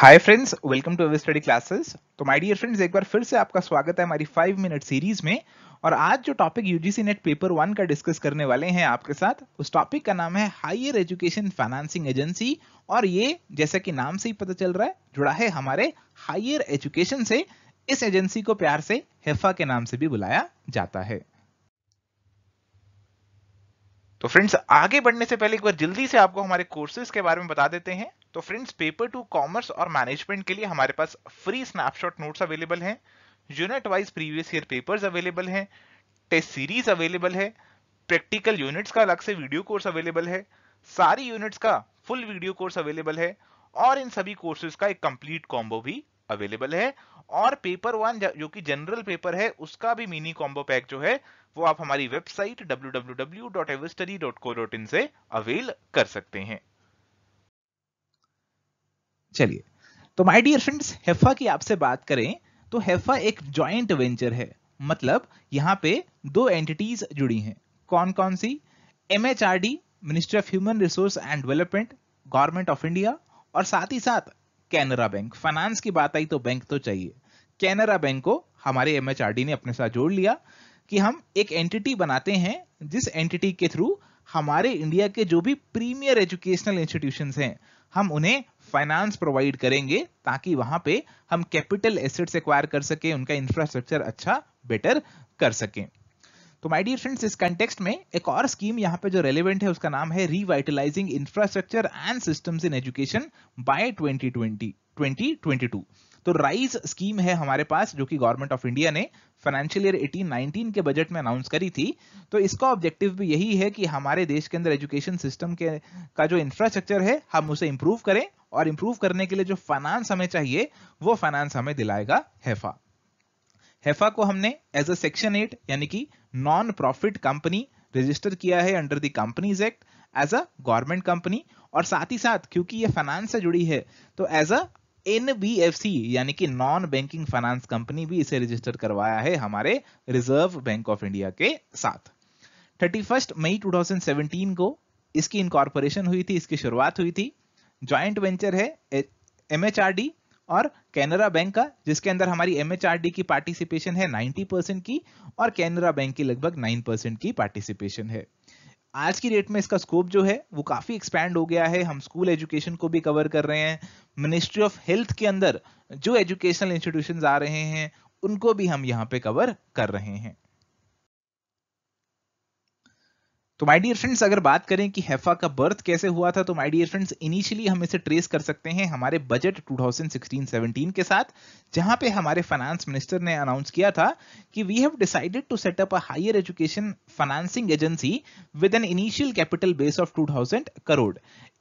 Hi friends welcome to study classes तो my dear friends एक बार फिर से आपका स्वागत है हमारी फाइव मिनट सीरीज में और आज जो topic UGC NET paper one का डिस्कस करने वाले हैं आपके साथ उस टॉपिक का नाम है हायर एजुकेशन फाइनेंसिंग एजेंसी और ये जैसा कि नाम से ही पता चल रहा है जुड़ा है हमारे हायर एजुकेशन से इस एजेंसी को प्यार से हेफा के नाम से भी बुलाया जाता है तो फ्रेंड्स आगे बढ़ने से पहले एक बार जल्दी से आपको हमारे कोर्सेज के बारे में बता देते हैं तो फ्रेंड्स पेपर टू कॉमर्स और मैनेजमेंट के लिए हमारे पास फ्री स्नैपशॉट नोट्स अवेलेबल हैं unit wise previous year papers available हैं टेस्ट सीरीज अवेलेबल है प्रैक्टिकल यूनिट्स का अलग से वीडियो कोर्स अवेलेबल है सारी यूनिट्स का फुल वीडियो कोर्स अवेलेबल है और इन सभी कोर्सेज का एक कंप्लीट कॉम्बो भी अवेलेबल है और पेपर वन जो कि जनरल पेपर है उसका भी मिनी कॉम्बो पैक जो है वो आप हमारी वेबसाइट डब्ल्यू से अवेल कर सकते हैं चलिए तो माय डियर फ्रेंड्स हेफा की आपसे बात करें तो हेफा एक जॉइंट वेंचर है मतलब यहाँ पे दो एंटिटीज जुड़ी हैं कौन कौन सी M ministry of human resource and development government of India और साथ ही साथ कैनरा बैंक फाइनेंस की बात आई तो बैंक तो चाहिए कैनरा बैंक को हमारे एम ने अपने साथ जोड़ लिया कि हम एक एंटिटी बनाते हैं जिस एंटिटी के थ्रू हमारे इंडिया के जो भी प्रीमियर एजुकेशनल इंस्टीट्यूशन हैं हम उन्हें फाइनेंस प्रोवाइड करेंगे ताकि वहां पे हम कैपिटल एसेट्स एक्वायर कर सके उनका इंफ्रास्ट्रक्चर अच्छा बेटर कर सके तो माय डियर फ्रेंड्स इस कंटेक्स्ट में एक और स्कीम यहाँ पे जो रेलिवेंट है उसका नाम है revitalising infrastructure and systems in education by 2020 2022 तो राइज स्कीम है हमारे पास जो कि गवर्नमेंट ऑफ इंडिया ने फाइनेंशियल ईयर 18-19 के बजट में अनाउंस करी थी तो इसका ऑब्जेक्टिव भी यही है कि हमारे देश के अंदर एजुकेशन सिस्टम के का जो इंफ्रास्ट्रक्चर है हम उसे इंप्रूव करें और इंप्रूव करने के लिए जो फाइनेंस हमें चाहिए वो फाइनेंस हमें दिलाएगा हेफा हेफा को हमने एज अ सेक्शन एट यानी कि नॉन प्रॉफिट कंपनी रजिस्टर किया है under the companies act as a government company और साथ ही साथ क्योंकि ये फाइनेंस से जुड़ी है तो एज अ एनबीएफसी यानी कि नॉन बैंकिंग फाइनेंस कंपनी भी इसे रजिस्टर करवाया है हमारे रिजर्व बैंक ऑफ इंडिया के साथ थर्टी फर्स्ट मई 2017 को इसकी इनकॉर्पोरेशन हुई थी इसकी शुरुआत हुई थी ज्वाइंट वेंचर है एम और कैनरा बैंक का जिसके अंदर हमारी एम की पार्टिसिपेशन है 90 की और कैनरा बैंक की लगभग 9 की पार्टिसिपेशन है आज की डेट में इसका स्कोप जो है वो काफ़ी एक्सपैंड हो गया है हम स्कूल एजुकेशन को भी कवर कर रहे हैं मिनिस्ट्री ऑफ हेल्थ के अंदर जो एजुकेशनल इंस्टीट्यूशन आ रहे हैं उनको भी हम यहाँ पे कवर कर रहे हैं तो माय डियर फ्रेंड्स अगर बात करें कि हेफा का बर्थ कैसे हुआ था तो माय डियर फ्रेंड्स इनिशियली हम इसे ट्रेस कर सकते हैं हमारे बजट 2016-17 के साथ जहां पे हमारे फाइनेंस मिनिस्टर ने अनाउंस किया था कि we have decided to set up a higher education financing agency with an initial capital base of 2000 crore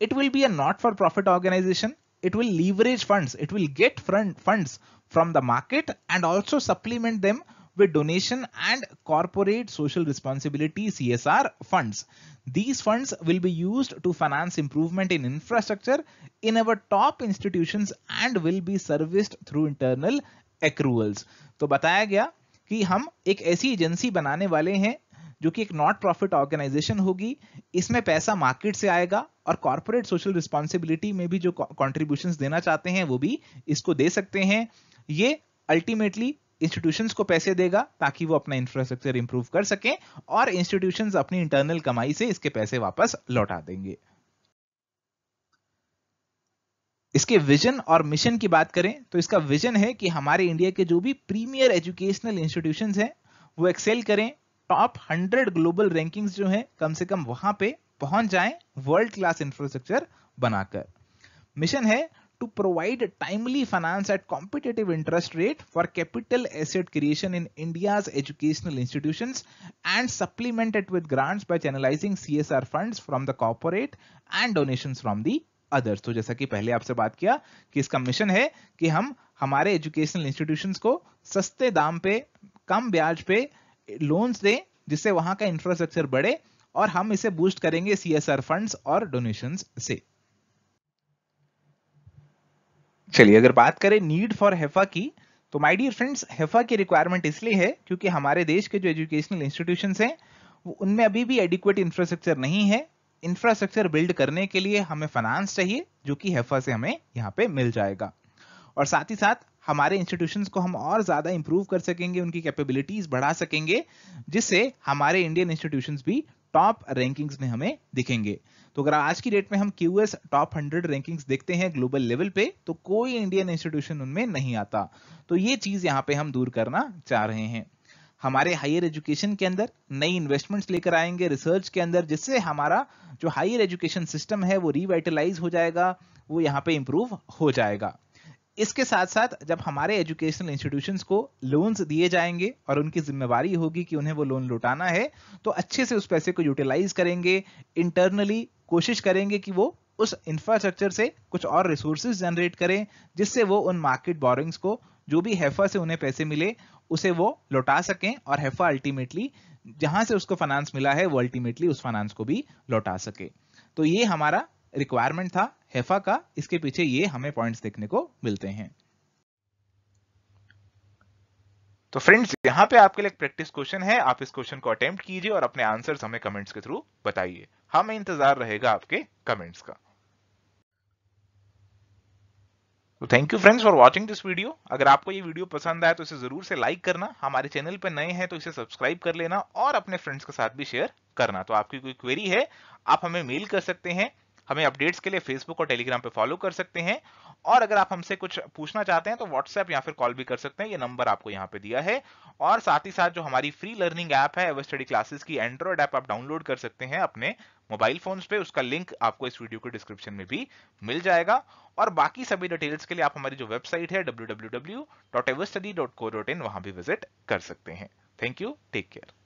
it will be a not for profit organisation it will leverage funds it will get fund from the market and also supplement them with donation and corporate social responsibility CSR funds. These funds will be used to finance improvement in infrastructure in our top institutions and will be serviced through internal accruals. तो बताया गया कि हम एक ऐसी agency बनाने वाले हैं जो कि एक नॉट प्रॉफिट ऑर्गेनाइजेशन होगी इसमें पैसा मार्केट से आएगा और कॉरपोरेट सोशल रिस्पॉन्सिबिलिटी में भी जो कॉन्ट्रीब्यूशन देना चाहते हैं वो भी इसको दे सकते हैं ये अल्टीमेटली इंस्टीट्यूशन को पैसे देगा ताकि वो अपना इंफ्रास्ट्रक्चर इंप्रूव कर सकें और इंस्टीट्यूशन अपनी इंटरनल कमाई से इसके पैसे वापस लौटा देंगे इसके विजन और मिशन की बात करें तो इसका विजन है कि हमारे इंडिया के जो भी प्रीमियर एजुकेशनल इंस्टीट्यूशंस हैं वो एक्सेल करें टॉप 100 ग्लोबल रैंकिंग्स जो हैं कम से कम वहां पे पहुंच जाएं वर्ल्ड क्लास इंफ्रास्ट्रक्चर बनाकर मिशन है to provide timely finance at competitive interest rate for capital asset creation in India's educational institutions and supplement it with grants by channelizing CSR funds from the corporate and donations from the others. तो जैसा कि पहले आपसे बात किया कि इसका mission है कि हम हमारे एजुकेशनल इंस्टीट्यूशंस को सस्ते दाम पे कम ब्याज पे लोन्स दें जिससे वहां का इंफ्रास्ट्रक्चर बढ़े और हम इसे बूस्ट करेंगे सीएसआर फंड्स और डोनेशंस से चलिए अगर बात करें नीड फॉर हेफा की तो माय डियर फ्रेंड्स हेफा की रिक्वायरमेंट इसलिए है क्योंकि हमारे देश के जो एजुकेशनल इंस्टीट्यूशन हैं उनमें अभी भी एडिक्वेट इंफ्रास्ट्रक्चर नहीं है इंफ्रास्ट्रक्चर बिल्ड करने के लिए हमें फाइनेंस चाहिए जो कि हेफा से हमें यहाँ पे मिल जाएगा और साथ ही साथ हमारे इंस्टीट्यूशंस को हम और ज़्यादा इंप्रूव कर सकेंगे उनकी कैपेबिलिटीज़ बढ़ा सकेंगे जिससे हमारे इंडियन इंस्टीट्यूशंस भी टॉप रैंकिंग्स में हमें दिखेंगे तो अगर आज की डेट में हम क्यू टॉप हंड्रेड रैंकिंग्स देखते हैं ग्लोबल लेवल पे तो कोई इंडियन इंस्टीट्यूशन उनमें नहीं आता तो ये चीज यहाँ पे हम दूर करना चाह रहे हैं हमारे हायर एजुकेशन के अंदर नई इन्वेस्टमेंट्स लेकर आएंगे रिसर्च के अंदर जिससे हमारा जो हायर एजुकेशन सिस्टम है वो रिवाइटलाइज हो जाएगा वो यहाँ पे इम्प्रूव हो जाएगा इसके साथ साथ जब हमारे एजुकेशनल इंस्टीट्यूशन को लोन्स दिए जाएंगे और उनकी जिम्मेवारी होगी कि उन्हें वो लोन लौटाना है तो अच्छे से उस पैसे को यूटिलाइज करेंगे इंटरनली कोशिश करेंगे कि वो उस इंफ्रास्ट्रक्चर से कुछ और रिसोर्सेज जनरेट करें जिससे वो उन मार्केट बोरिंग्स को जो भी हैफा से उन्हें पैसे मिले उसे वो लौटा सकें और हैफा अल्टीमेटली जहां से उसको फाइनेंस मिला है वो अल्टीमेटली उस फाइनेंस को भी लौटा सके तो ये हमारा रिक्वायरमेंट था हेफा का इसके पीछे ये हमें पॉइंट्स देखने को मिलते हैं तो फ्रेंड्स यहाँ पे आपके लिए प्रैक्टिस क्वेश्चन है आप इस क्वेश्चन को अटेम्प्ट कीजिए और अपने आंसर हमें कमेंट्स के थ्रू बताइए हमें इंतजार रहेगा आपके कमेंट्स का तो thank you friends for watching this video अगर आपको ये वीडियो पसंद आया तो इसे जरूर से लाइक करना हमारे चैनल पर नए हैं तो इसे सब्सक्राइब कर लेना और अपने फ्रेंड्स के साथ भी शेयर करना तो आपकी कोई क्वेरी है आप हमें मेल कर सकते हैं हमें अपडेट्स के लिए फेसबुक और टेलीग्राम पे फॉलो कर सकते हैं और अगर आप हमसे कुछ पूछना चाहते हैं तो व्हाट्सएप या फिर कॉल भी कर सकते हैं ये नंबर आपको यहाँ पे दिया है और साथ ही साथ जो हमारी फ्री लर्निंग ऐप है एवर स्टडी क्लासेस की एंड्रॉयड ऐप आप डाउनलोड कर सकते हैं अपने मोबाइल फोन्स पे उसका लिंक आपको इस वीडियो के डिस्क्रिप्शन में भी मिल जाएगा और बाकी सभी डिटेल्स के लिए आप हमारी जो वेबसाइट है डब्ल्यू वहां भी विजिट कर सकते हैं थैंक यू टेक केयर